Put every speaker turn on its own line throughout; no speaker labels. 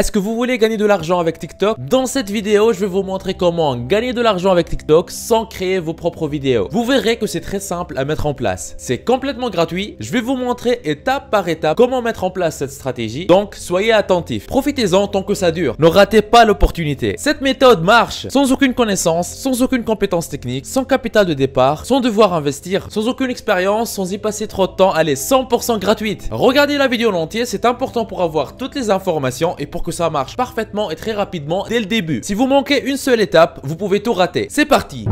Est-ce que vous voulez gagner de l'argent avec TikTok Dans cette vidéo, je vais vous montrer comment gagner de l'argent avec TikTok sans créer vos propres vidéos. Vous verrez que c'est très simple à mettre en place. C'est complètement gratuit. Je vais vous montrer étape par étape comment mettre en place cette stratégie. Donc, soyez attentifs. Profitez-en tant que ça dure. Ne ratez pas l'opportunité. Cette méthode marche sans aucune connaissance, sans aucune compétence technique, sans capital de départ, sans devoir investir, sans aucune expérience, sans y passer trop de temps. Elle est 100% gratuite. Regardez la vidéo en entier, c'est important pour avoir toutes les informations et pour que ça marche parfaitement et très rapidement dès le début. Si vous manquez une seule étape, vous pouvez tout rater. C'est parti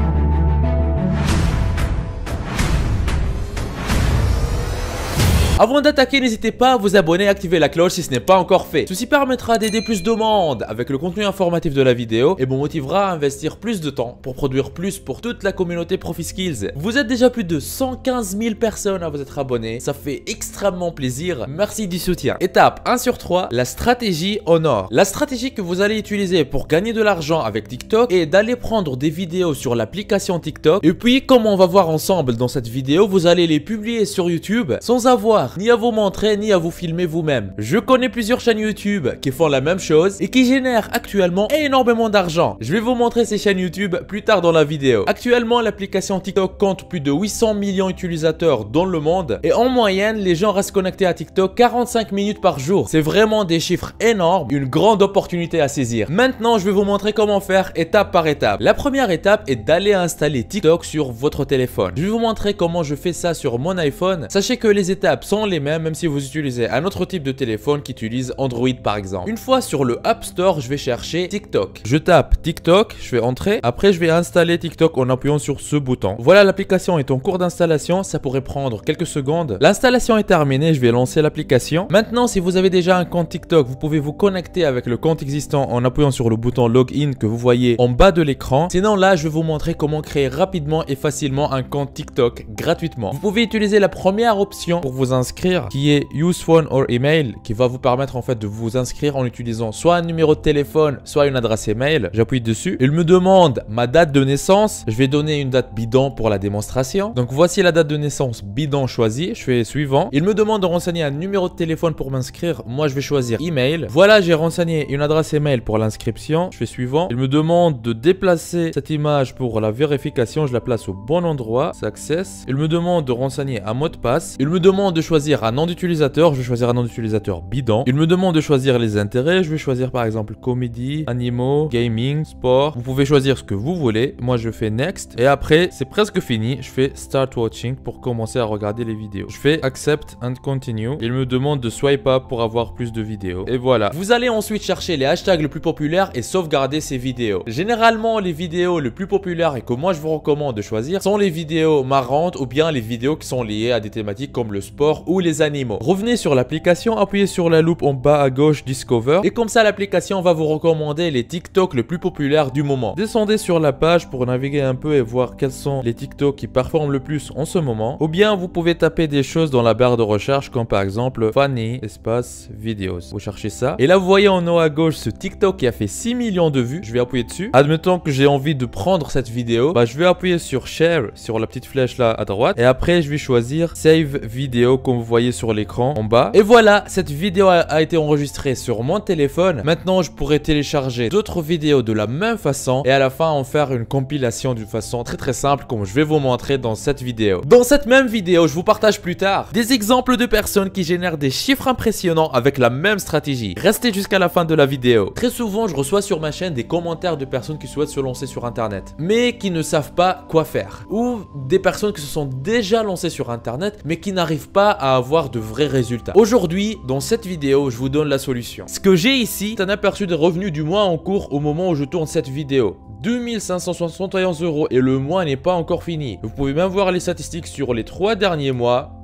Avant d'attaquer, n'hésitez pas à vous abonner et activer la cloche si ce n'est pas encore fait. Ceci permettra d'aider plus de monde avec le contenu informatif de la vidéo et me motivera à investir plus de temps pour produire plus pour toute la communauté ProfiSkills. Vous êtes déjà plus de 115 000 personnes à vous être abonnés, ça fait extrêmement plaisir. Merci du soutien. Étape 1 sur 3, la stratégie Honor La stratégie que vous allez utiliser pour gagner de l'argent avec TikTok est d'aller prendre des vidéos sur l'application TikTok et puis comme on va voir ensemble dans cette vidéo, vous allez les publier sur YouTube sans avoir ni à vous montrer, ni à vous filmer vous-même. Je connais plusieurs chaînes YouTube qui font la même chose et qui génèrent actuellement énormément d'argent. Je vais vous montrer ces chaînes YouTube plus tard dans la vidéo. Actuellement, l'application TikTok compte plus de 800 millions d'utilisateurs dans le monde et en moyenne, les gens restent connectés à TikTok 45 minutes par jour. C'est vraiment des chiffres énormes, une grande opportunité à saisir. Maintenant, je vais vous montrer comment faire étape par étape. La première étape est d'aller installer TikTok sur votre téléphone. Je vais vous montrer comment je fais ça sur mon iPhone. Sachez que les étapes sont les mêmes même si vous utilisez un autre type de téléphone qui utilise Android par exemple. Une fois sur le App Store, je vais chercher TikTok. Je tape TikTok, je vais entrer. Après, je vais installer TikTok en appuyant sur ce bouton. Voilà, l'application est en cours d'installation. Ça pourrait prendre quelques secondes. L'installation est terminée, je vais lancer l'application. Maintenant, si vous avez déjà un compte TikTok, vous pouvez vous connecter avec le compte existant en appuyant sur le bouton Login que vous voyez en bas de l'écran. Sinon, là, je vais vous montrer comment créer rapidement et facilement un compte TikTok gratuitement. Vous pouvez utiliser la première option pour vous installer qui est use phone or email qui va vous permettre en fait de vous inscrire en utilisant soit un numéro de téléphone, soit une adresse email. J'appuie dessus. Il me demande ma date de naissance. Je vais donner une date bidon pour la démonstration. Donc voici la date de naissance bidon choisie. Je fais suivant. Il me demande de renseigner un numéro de téléphone pour m'inscrire. Moi, je vais choisir email. Voilà, j'ai renseigné une adresse email pour l'inscription. Je fais suivant. Il me demande de déplacer cette image pour la vérification. Je la place au bon endroit. Success. Il me demande de renseigner un mot de passe. Il me demande de choisir choisir un nom d'utilisateur, je vais choisir un nom d'utilisateur bidon. Il me demande de choisir les intérêts, je vais choisir par exemple comédie, animaux, gaming, sport. Vous pouvez choisir ce que vous voulez. Moi je fais next et après c'est presque fini, je fais start watching pour commencer à regarder les vidéos. Je fais accept and continue. Il me demande de swipe up pour avoir plus de vidéos et voilà. Vous allez ensuite chercher les hashtags les plus populaires et sauvegarder ces vidéos. Généralement les vidéos les plus populaires et que moi je vous recommande de choisir sont les vidéos marrantes ou bien les vidéos qui sont liées à des thématiques comme le sport les animaux. Revenez sur l'application, appuyez sur la loupe en bas à gauche Discover et comme ça l'application va vous recommander les TikTok les plus populaires du moment. Descendez sur la page pour naviguer un peu et voir quels sont les TikTok qui performent le plus en ce moment. Ou bien vous pouvez taper des choses dans la barre de recherche comme par exemple Funny espace videos. Vous cherchez ça et là vous voyez en haut à gauche ce TikTok qui a fait 6 millions de vues. Je vais appuyer dessus. Admettons que j'ai envie de prendre cette vidéo, bah je vais appuyer sur Share sur la petite flèche là à droite et après je vais choisir Save vidéo comme vous voyez sur l'écran en bas. Et voilà, cette vidéo a été enregistrée sur mon téléphone. Maintenant, je pourrais télécharger d'autres vidéos de la même façon et à la fin en faire une compilation d'une façon très très simple comme je vais vous montrer dans cette vidéo. Dans cette même vidéo, je vous partage plus tard des exemples de personnes qui génèrent des chiffres impressionnants avec la même stratégie. Restez jusqu'à la fin de la vidéo. Très souvent, je reçois sur ma chaîne des commentaires de personnes qui souhaitent se lancer sur internet mais qui ne savent pas quoi faire ou des personnes qui se sont déjà lancées sur internet mais qui n'arrivent pas à avoir de vrais résultats. Aujourd'hui, dans cette vidéo, je vous donne la solution. Ce que j'ai ici, c'est un aperçu des revenus du mois en cours au moment où je tourne cette vidéo. 2571 euros et le mois n'est pas encore fini. Vous pouvez même voir les statistiques sur les trois derniers mois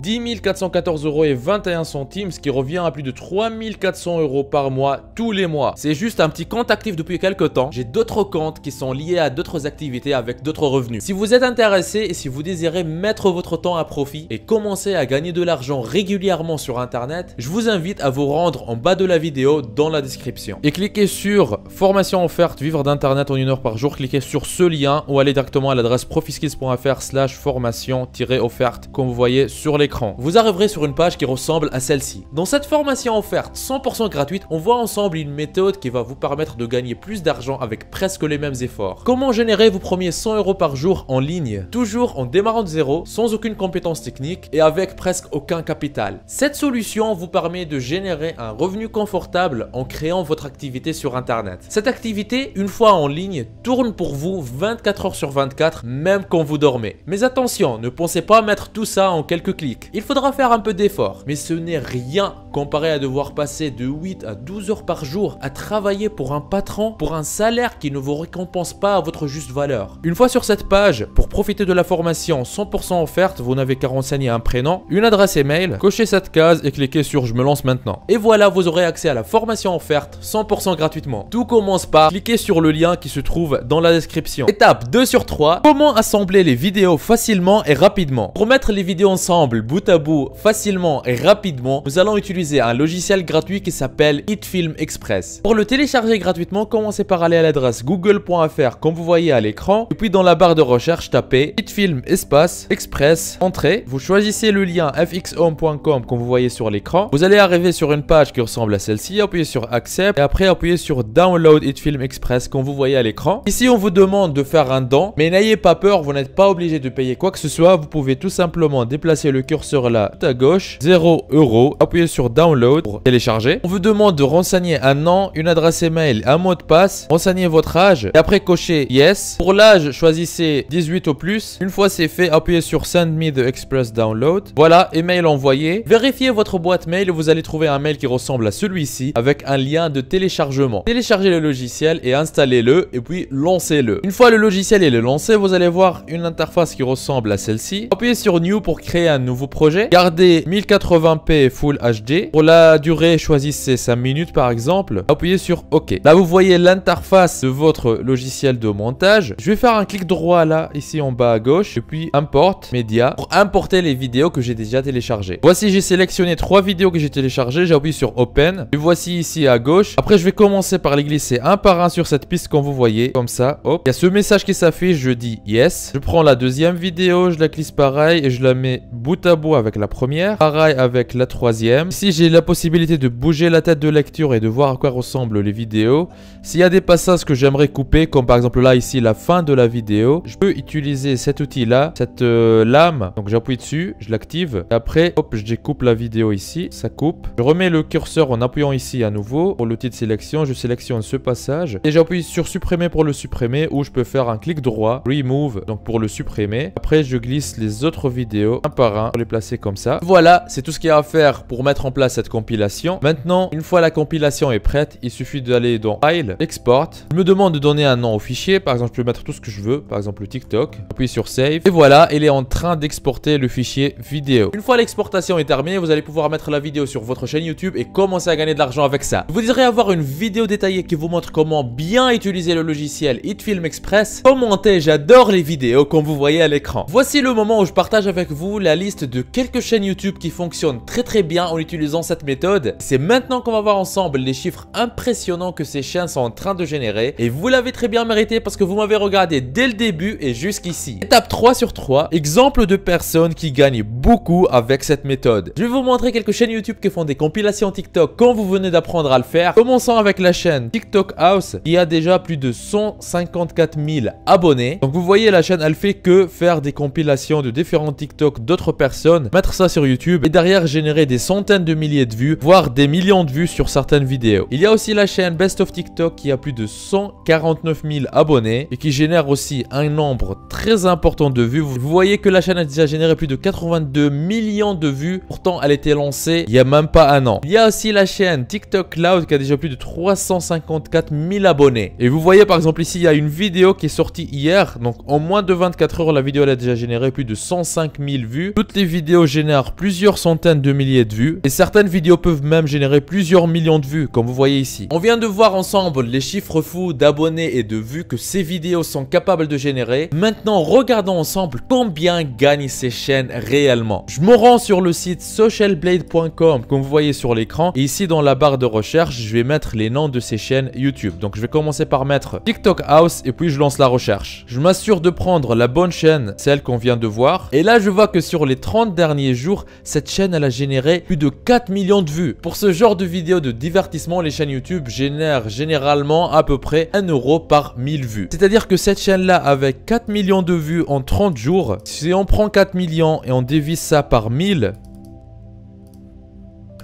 10 414 euros et 21 centimes, ce qui revient à plus de 3400 euros par mois tous les mois. C'est juste un petit compte actif depuis quelques temps. J'ai d'autres comptes qui sont liés à d'autres activités avec d'autres revenus. Si vous êtes intéressé et si vous désirez mettre votre temps à profit et commencer à gagner de l'argent régulièrement sur internet, je vous invite à vous rendre en bas de la vidéo dans la description. Et cliquez sur formation offerte vivre d'internet en une heure par jour, cliquez sur ce lien ou allez directement à l'adresse profiskills.fr slash formation-offerte comme vous voyez sur les vous arriverez sur une page qui ressemble à celle-ci. Dans cette formation offerte 100% gratuite, on voit ensemble une méthode qui va vous permettre de gagner plus d'argent avec presque les mêmes efforts. Comment générer vos premiers 100 euros par jour en ligne, toujours en démarrant de zéro, sans aucune compétence technique et avec presque aucun capital. Cette solution vous permet de générer un revenu confortable en créant votre activité sur internet. Cette activité, une fois en ligne, tourne pour vous 24 heures sur 24, même quand vous dormez. Mais attention, ne pensez pas mettre tout ça en quelques clics. Il faudra faire un peu d'effort, mais ce n'est rien comparé à devoir passer de 8 à 12 heures par jour à travailler pour un patron pour un salaire qui ne vous récompense pas à votre juste valeur. Une fois sur cette page, pour profiter de la formation 100% offerte, vous n'avez qu'à renseigner un prénom, une adresse email, cocher cette case et cliquer sur je me lance maintenant. Et voilà, vous aurez accès à la formation offerte 100% gratuitement. Tout commence par cliquer sur le lien qui se trouve dans la description. Étape 2 sur 3, comment assembler les vidéos facilement et rapidement. Pour mettre les vidéos ensemble, bout à bout facilement et rapidement, nous allons utiliser un logiciel gratuit qui s'appelle HitFilm Express. Pour le télécharger gratuitement, commencez par aller à l'adresse google.fr comme vous voyez à l'écran. Et puis dans la barre de recherche, tapez HitFilm Espace Express Entrée. Vous choisissez le lien fxhome.com comme vous voyez sur l'écran. Vous allez arriver sur une page qui ressemble à celle-ci, appuyez sur Accept et après appuyez sur Download HitFilm Express comme vous voyez à l'écran. Ici, on vous demande de faire un don, mais n'ayez pas peur, vous n'êtes pas obligé de payer quoi que ce soit. Vous pouvez tout simplement déplacer le cœur sur là tout à gauche, 0 euros. Appuyez sur download pour télécharger. On vous demande de renseigner un nom, une adresse email, un mot de passe. Renseignez votre âge et après cocher yes. Pour l'âge, choisissez 18 ou plus. Une fois c'est fait, appuyez sur send me the express download. Voilà, email envoyé. Vérifiez votre boîte mail vous allez trouver un mail qui ressemble à celui-ci avec un lien de téléchargement. Téléchargez le logiciel et installez-le et puis lancez-le. Une fois le logiciel est lancé, vous allez voir une interface qui ressemble à celle-ci. Appuyez sur new pour créer un nouveau projet. Gardez 1080p Full HD. Pour la durée, choisissez 5 minutes par exemple. Appuyez sur OK. Là, vous voyez l'interface de votre logiciel de montage. Je vais faire un clic droit là, ici en bas à gauche. Et puis, importe, média, pour importer les vidéos que j'ai déjà téléchargées. Voici, j'ai sélectionné trois vidéos que j'ai téléchargées. appuyé sur Open. Et voici ici à gauche. Après, je vais commencer par les glisser un par un sur cette piste comme vous voyez. Comme ça, hop. Il y a ce message qui s'affiche. Je dis yes. Je prends la deuxième vidéo. Je la glisse pareil et je la mets bout à avec la première, pareil avec la troisième. si j'ai la possibilité de bouger la tête de lecture et de voir à quoi ressemblent les vidéos. S'il y a des passages que j'aimerais couper, comme par exemple là ici la fin de la vidéo, je peux utiliser cet outil là, cette euh, lame. Donc j'appuie dessus, je l'active. Après, hop, je découpe la vidéo ici, ça coupe. Je remets le curseur en appuyant ici à nouveau. Pour l'outil de sélection, je sélectionne ce passage et j'appuie sur supprimer pour le supprimer ou je peux faire un clic droit, remove, donc pour le supprimer. Après, je glisse les autres vidéos un par un les comme ça. Voilà, c'est tout ce qu'il y a à faire pour mettre en place cette compilation. Maintenant, une fois la compilation est prête, il suffit d'aller dans File, Export. Il me demande de donner un nom au fichier. Par exemple, je peux mettre tout ce que je veux, par exemple le TikTok. Appuyez sur Save. Et voilà, il est en train d'exporter le fichier vidéo. Une fois l'exportation est terminée, vous allez pouvoir mettre la vidéo sur votre chaîne YouTube et commencer à gagner de l'argent avec ça. Vous désirez avoir une vidéo détaillée qui vous montre comment bien utiliser le logiciel HitFilm Express Commentez, j'adore les vidéos comme vous voyez à l'écran. Voici le moment où je partage avec vous la liste de quelques chaînes YouTube qui fonctionnent très très bien en utilisant cette méthode. C'est maintenant qu'on va voir ensemble les chiffres impressionnants que ces chaînes sont en train de générer. Et vous l'avez très bien mérité parce que vous m'avez regardé dès le début et jusqu'ici. Étape 3 sur 3, exemple de personnes qui gagnent beaucoup avec cette méthode. Je vais vous montrer quelques chaînes YouTube qui font des compilations TikTok quand vous venez d'apprendre à le faire. Commençons avec la chaîne TikTok House qui a déjà plus de 154 000 abonnés. Donc vous voyez la chaîne elle fait que faire des compilations de différents TikTok d'autres personnes mettre ça sur YouTube et derrière générer des centaines de milliers de vues, voire des millions de vues sur certaines vidéos. Il y a aussi la chaîne Best of TikTok qui a plus de 149 000 abonnés et qui génère aussi un nombre très important de vues. Vous voyez que la chaîne a déjà généré plus de 82 millions de vues, pourtant elle était lancée il y a même pas un an. Il y a aussi la chaîne TikTok Cloud qui a déjà plus de 354 000 abonnés. Et vous voyez par exemple ici, il y a une vidéo qui est sortie hier, donc en moins de 24 heures, la vidéo elle a déjà généré plus de 105 000 vues. Toutes les vidéos génèrent plusieurs centaines de milliers de vues et certaines vidéos peuvent même générer plusieurs millions de vues comme vous voyez ici. On vient de voir ensemble les chiffres fous d'abonnés et de vues que ces vidéos sont capables de générer. Maintenant regardons ensemble combien gagnent ces chaînes réellement. Je me rends sur le site socialblade.com comme vous voyez sur l'écran et ici dans la barre de recherche je vais mettre les noms de ces chaînes YouTube. Donc je vais commencer par mettre TikTok House et puis je lance la recherche. Je m'assure de prendre la bonne chaîne, celle qu'on vient de voir et là je vois que sur les 30 derniers jours, cette chaîne elle a généré plus de 4 millions de vues. Pour ce genre de vidéos de divertissement, les chaînes YouTube génèrent généralement à peu près 1 euro par 1000 vues. C'est-à-dire que cette chaîne-là, avec 4 millions de vues en 30 jours, si on prend 4 millions et on divise ça par 1000,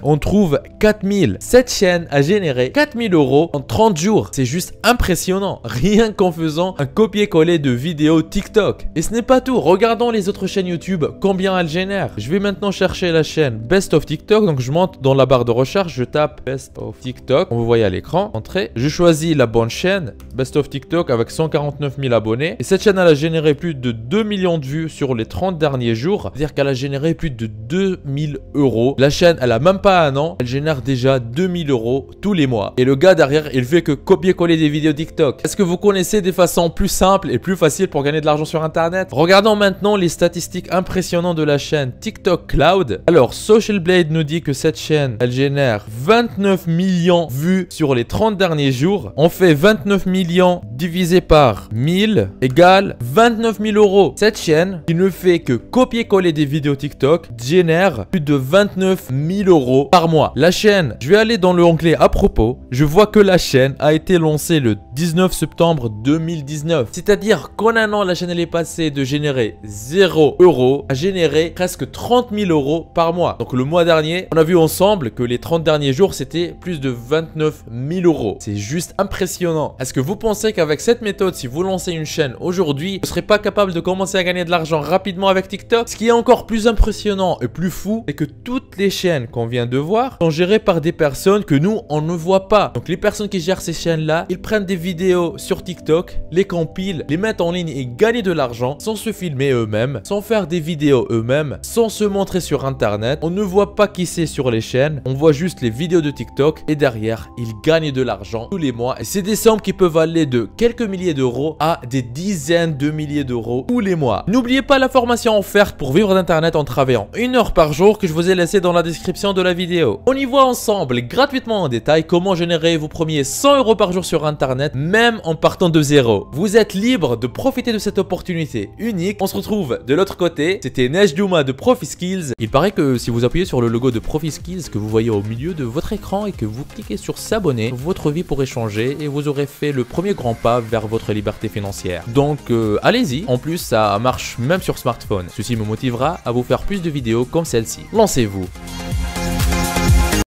on trouve 4000. Cette chaîne a généré 4000 euros en 30 jours. C'est juste impressionnant, rien qu'en faisant un copier-coller de vidéos TikTok. Et ce n'est pas tout, regardons les autres chaînes YouTube, combien elles génèrent. Je vais maintenant chercher la chaîne Best of TikTok, donc je monte dans la barre de recherche, je tape Best of TikTok, on vous voit à l'écran, entrée. Je choisis la bonne chaîne, Best of TikTok avec 149 000 abonnés. Et cette chaîne, elle a généré plus de 2 millions de vues sur les 30 derniers jours, c'est-à-dire qu'elle a généré plus de 2000 euros. La chaîne, elle a même pas un an, elle génère déjà 2000 euros tous les mois. Et le gars derrière, il fait que copier-coller des vidéos TikTok. Est-ce que vous connaissez des façons plus simples et plus faciles pour gagner de l'argent sur Internet Regardons maintenant les statistiques impressionnantes de la chaîne TikTok Cloud. Alors, Social Blade nous dit que cette chaîne, elle génère 29 millions vues sur les 30 derniers jours. On fait 29 millions divisé par 1000 égale 29 000 euros. Cette chaîne, qui ne fait que copier-coller des vidéos TikTok, génère plus de 29 000 euros par mois. La chaîne, je vais aller dans le onglet à propos. Je vois que la chaîne a été lancée le 19 septembre 2019. C'est-à-dire qu'en un an, la chaîne elle est passée de générer 0 euros à générer presque 30 000 euros par mois. Donc le mois dernier, on a vu ensemble que les 30 derniers jours, c'était plus de 29 000 euros. C'est juste impressionnant. Est-ce que vous pensez qu'avec cette méthode, si vous lancez une chaîne aujourd'hui, vous ne serez pas capable de commencer à gagner de l'argent rapidement avec TikTok Ce qui est encore plus impressionnant et plus fou, c'est que toutes les chaînes qu'on vient de voir sont gérés par des personnes que nous on ne voit pas. Donc les personnes qui gèrent ces chaînes là, ils prennent des vidéos sur TikTok, les compilent, les mettent en ligne et gagnent de l'argent sans se filmer eux-mêmes, sans faire des vidéos eux-mêmes, sans se montrer sur internet. On ne voit pas qui c'est sur les chaînes, on voit juste les vidéos de TikTok et derrière ils gagnent de l'argent tous les mois. Et c'est des sommes qui peuvent aller de quelques milliers d'euros à des dizaines de milliers d'euros tous les mois. N'oubliez pas la formation offerte pour vivre d'internet en travaillant une heure par jour que je vous ai laissé dans la description de la vidéo vidéo. On y voit ensemble gratuitement en détail comment générer vos premiers 100 euros par jour sur internet même en partant de zéro. Vous êtes libre de profiter de cette opportunité unique. On se retrouve de l'autre côté. C'était neige Duma de Skills. Il paraît que si vous appuyez sur le logo de Skills que vous voyez au milieu de votre écran et que vous cliquez sur s'abonner, votre vie pourrait changer et vous aurez fait le premier grand pas vers votre liberté financière. Donc euh, allez-y. En plus, ça marche même sur smartphone. Ceci me motivera à vous faire plus de vidéos comme celle-ci. Lancez-vous